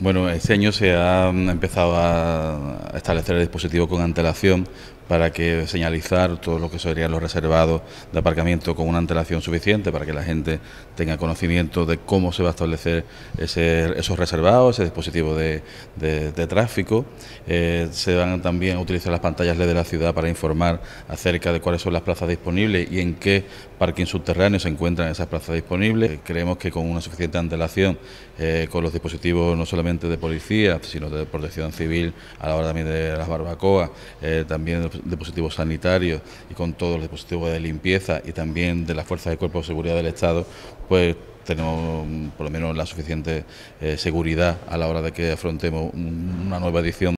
Bueno, este año se ha mm, empezado a, establecer el dispositivo con antelación para que señalizar todo lo que serían los reservados de aparcamiento con una antelación suficiente para que la gente tenga conocimiento de cómo se va a establecer esos reservados, ese dispositivo de, tráfico. Eh, se van también a utilizar las pantallas LED de la ciudad para informar acerca de cuáles son las plazas disponibles y en qué parking subterráneo se encuentran esas plazas disponibles. creemos que con una suficiente antelación, eh, con los dispositivos no solamente de policía, sino de protección civil, a la hora también de de las barbacoas, eh, también de dispositivos sanitarios y con todos los dispositivos de limpieza y también de las fuerzas de cuerpo de seguridad del Estado, pues tenemos mm, por lo menos la suficiente eh, seguridad a la hora de que afrontemos una nueva edición.